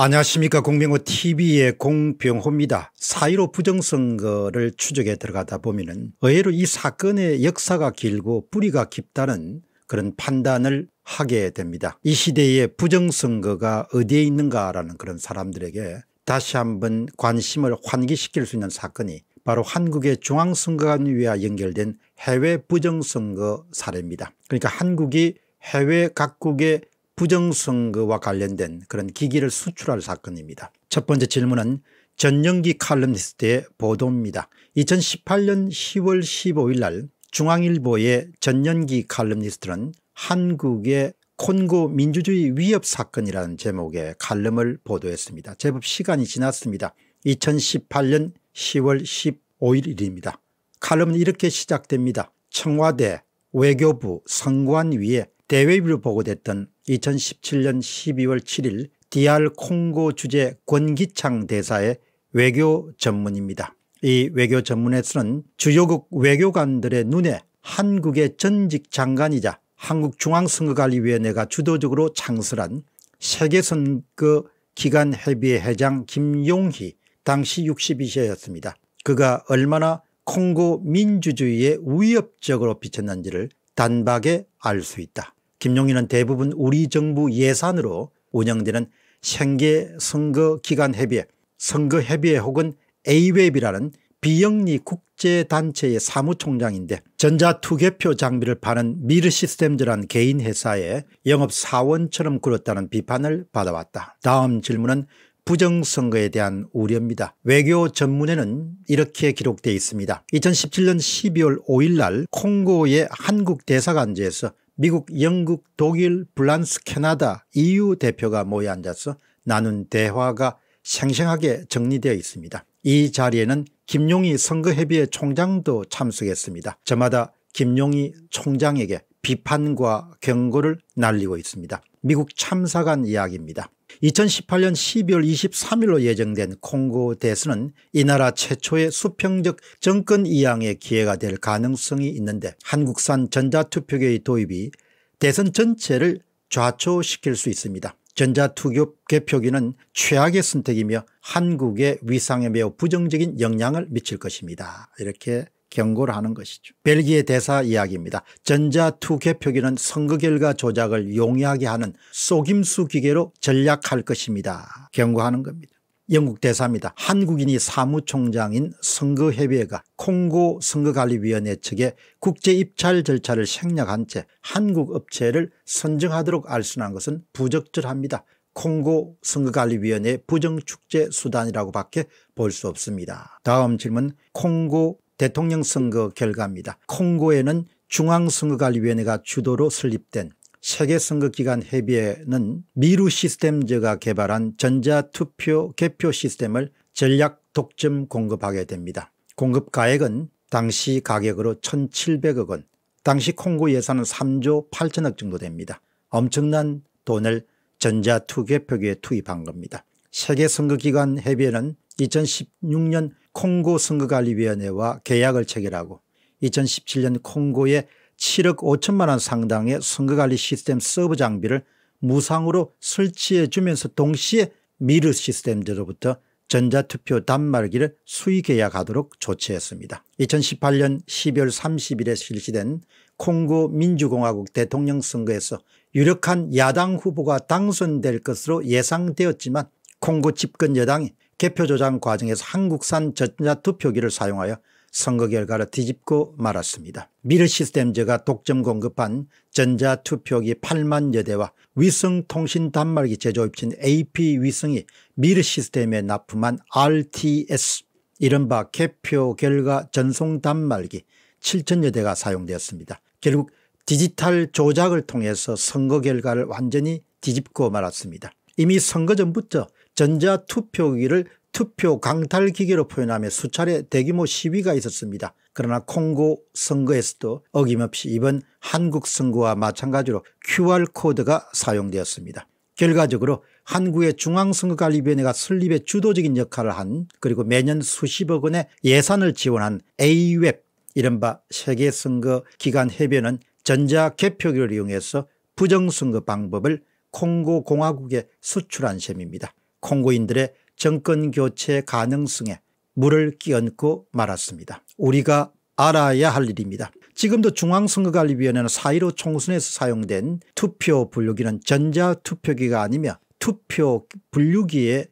안녕하십니까 공병호 tv의 공병호입니다. 4.15 부정선거를 추적에 들어가다 보면 의외로 이 사건의 역사가 길고 뿌리가 깊다는 그런 판단을 하게 됩니다. 이 시대의 부정선거가 어디에 있는가라는 그런 사람들에게 다시 한번 관심을 환기시킬 수 있는 사건이 바로 한국의 중앙선거관위와 연결된 해외 부정선거 사례입니다. 그러니까 한국이 해외 각국의 부정선거와 관련된 그런 기기를 수출할 사건입니다. 첫 번째 질문은 전영기 칼럼니스트의 보도입니다. 2018년 10월 15일 날 중앙일보의 전영기 칼럼니스트는 한국의 콘고 민주주의 위협 사건이라는 제목의 칼럼을 보도했습니다. 제법 시간이 지났습니다. 2018년 10월 15일입니다. 칼럼은 이렇게 시작됩니다. 청와대 외교부 선관위에 대외비로 보고됐던 2017년 12월 7일 DR 콩고 주재 권기창 대사의 외교 전문입니다. 이 외교 전문에서는 주요국 외교관들의 눈에 한국의 전직 장관이자 한국중앙선거관리위원회가 주도적으로 창설한 세계선거 기간 협의회 회장 김용희 당시 62세였습니다. 그가 얼마나 콩고 민주주의에 위협적으로 비쳤는지를 단박에 알 수 있다. 김용희는 대부분 우리 정부 예산으로 운영되는 생계 선거 기간 협의회 선거 협의회 혹은 A웹이라는 비영리 국제단체의 사무총장인데 전자투개표 장비를 파는 미르시스템즈란 개인 회사의 영업사원처럼 굴었다는 비판을 받아왔다. 다음 질문은 부정선거에 대한 우려입니다. 외교 전문에는 이렇게 기록되어 있습니다. 2017년 12월 5일 날 콩고의 한국대사관지에서 미국, 영국, 독일, 블란스 캐나다, EU 대표가 모여 앉아서 나눈 대화가 생생하게 정리되어 있습니다. 이 자리에는 김용희 선거협의회 총장도 참석했습니다. 저마다 김용희 총장에게 비판과 경고를 날리고 있습니다. 미국 참사관 이야기입니다. 2018년 12월 23일로 예정된 콩고 대선은 이 나라 최초의 수평적 정권 이양의 기회가 될 가능성이 있는데 한국산 전자투표계의 도입이 대선 전체를 좌초시킬 수 있습니다. 전자투표 개표기는 최악의 선택이며 한국의 위상에 매우 부정적인 영향을 미칠 것입니다. 이렇게 경고를 하는 것이죠. 벨기에 대사 이야기입니다. 전자투 개표기는 선거 결과 조작을 용이하게 하는 속임수 기계로 전략할 것입니다. 경고하는 겁니다. 영국 대사입니다. 한국인이 사무총장인 선거협의회가 콩고 선거관리위원회 측에 국제입찰 절차를 생략한 채 한국 업체를 선정하도록 알선한 것은 부적절합니다. 콩고 선거관리위원회 부정축제 수단이라고 밖에 볼 수 없습니다. 다음 질문 콩고 대통령 선거 결과입니다. 콩고에는 중앙선거관리위원회가 주도로 설립된 세계선거기관 협의회는 미루 시스템즈가 개발한 전자투표 개표 시스템을 전략 독점 공급하게 됩니다. 공급 가액은 당시 가격으로 1700억 원 당시 콩고 예산은 3조 8천억 정도 됩니다. 엄청난 돈을 전자투개표기에 투입한 겁니다. 세계선거기관 협의회는 2016년 콩고 선거관리위원회와 계약을 체결하고 2017년 콩고에 7억 5천만 원 상당의 선거관리 시스템 서브 장비를 무상으로 설치해 주면서 동시에 미르 시스템들로부터 전자투표 단말기를 수의 계약하도록 조치했습니다. 2018년 12월 30일에 실시된 콩고 민주공화국 대통령 선거에서 유력한 야당 후보가 당선될 것으로 예상되었지만 콩고 집권 여당이 개표 조장 과정에서 한국산 전자투표기를 사용하여 선거 결과를 뒤집고 말았습니다. 미르 시스템즈가 독점 공급한 전자투표기 8만여 대와 위성통신 단말기 제조업체인 AP위성이 미르 시스템에 납품한 RTS 이른바 개표 결과 전송 단말기 7천여 대가 사용되었습니다. 결국 디지털 조작을 통해서 선거 결과를 완전히 뒤집고 말았습니다. 이미 선거 전부터 전자투표기를 투표 강탈기계로 표현하며 수차례 대규모 시위가 있었습니다. 그러나 콩고 선거에서도 어김없이 이번 한국 선거와 마찬가지로 QR코드가 사용되었습니다. 결과적으로 한국의 중앙선거관리위원회가 설립에 주도적인 역할을 한 그리고 매년 수십억 원의 예산을 지원한 a 웹 이른바 세계선거기관 해변은 전자개표기를 이용해서 부정선거 방법을 콩고공화국에 수출한 셈입니다. 콩고인들의 정권 교체 가능성에 물을 끼얹고 말았습니다. 우리가 알아야 할 일입니다. 지금도 중앙선거관리위원회는 4.15 총선에서 사용된 투표 분류기는 전자투표기가 아니며 투표 분류기에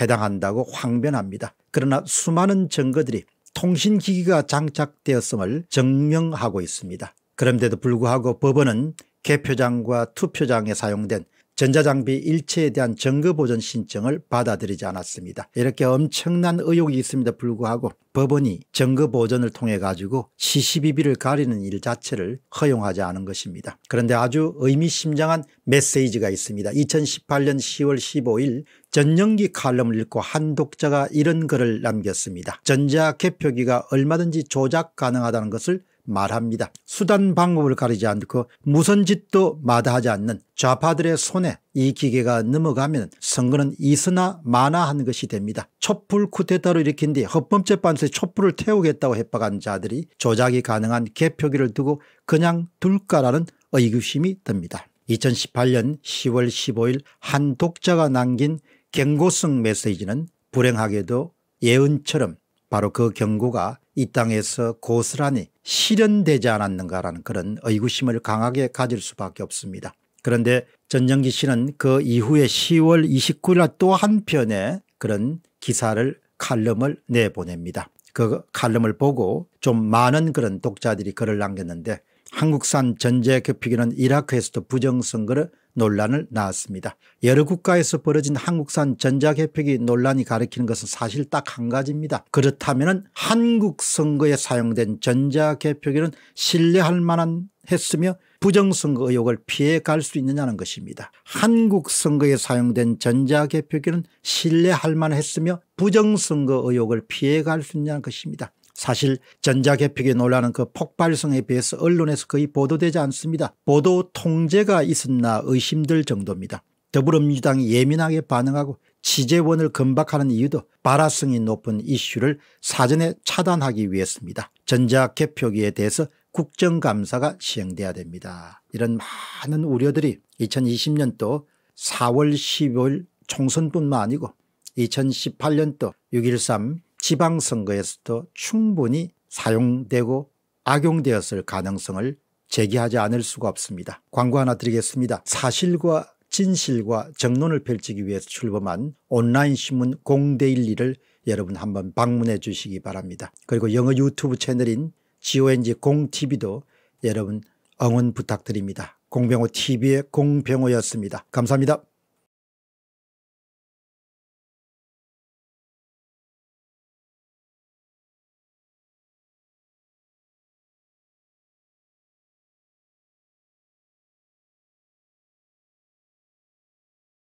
해당한다고 황변합니다. 그러나 수많은 증거들이 통신기기가 장착되었음을 증명하고 있습니다. 그런데도 불구하고 법원은 개표장과 투표장에 사용된 전자장비 일체에 대한 정거보전 신청을 받아들이지 않았습니다. 이렇게 엄청난 의혹이 있음에도 불구하고 법원이 정거보전을 통해 가지고 시시비비를 가리는 일 자체를 허용하지 않은 것입니다. 그런데 아주 의미심장한 메시지가 있습니다. 2018년 10월 15일 전영기 칼럼을 읽고 한 독자가 이런 글을 남겼습니다. 전자 개표기가 얼마든지 조작 가능하다는 것을 말합니다. 수단 방법을 가리지 않고 무슨 짓도 마다하지 않는 좌파들의 손에 이 기계가 넘어가면 선거는 이스나 마나는 것이 됩니다. 촛불 쿠데타로 일으킨 뒤헌범죄판소에 촛불을 태우겠다고 협박한 자들이 조작이 가능한 개표기를 두고 그냥 둘까라는 의구심이 듭니다. 2018년 10월 15일 한 독자가 남긴 경고성 메시지는 불행하게도 예언처럼 바로 그 경고가 이 땅에서 고스란히 실현되지 않았는가라는 그런 의구심을 강하게 가질 수밖에 없습니다. 그런데 전정기 씨는 그 이후에 10월 29일 또 한편의 그런 기사를 칼럼을 내보냅니다. 그 칼럼을 보고 좀 많은 그런 독자들이 글을 남겼는데 한국산 전제교피기는 이라크에서도 부정선거를 논란을 낳았습니다. 여러 국가에서 벌어진 한국산 전자개표기 논란이 가리키는 것은 사실 딱 한 가지입니다. 그렇다면 한국 선거에 사용된 전자개표기는 신뢰할 만한 했으며 부정선거 의혹을 피해갈 수 있느냐는 것입니다. 한국 선거에 사용된 전자개표기는 신뢰할 만했으며 부정선거 의혹을 피해갈 수 있느냐는 것입니다. 사실 전자개표기 논란은 그 폭발성에 비해서 언론에서 거의 보도되지 않습니다. 보도 통제가 있었나 의심될 정도입니다. 더불어민주당이 예민하게 반응하고 취재원을 금박하는 이유도 발화성이 높은 이슈를 사전에 차단하기 위해서입니다. 전자개표기에 대해서 국정감사가 시행돼야 됩니다. 이런 많은 우려들이 2020년도 4월 15일 총선뿐만 아니고 2018년도 6.13 지방선거에서도 충분히 사용되고 악용되었을 가능성을 제기하지 않을 수가 없습니다. 광고 하나 드리겠습니다. 사실과 진실과 정론을 펼치기 위해서 출범한 온라인 신문 공대일리를 여러분 한번 방문해 주시기 바랍니다. 그리고 영어 유튜브 채널인 GONG 공TV도 여러분 응원 부탁드립니다. 공병호 TV의 공병호였습니다. 감사합니다.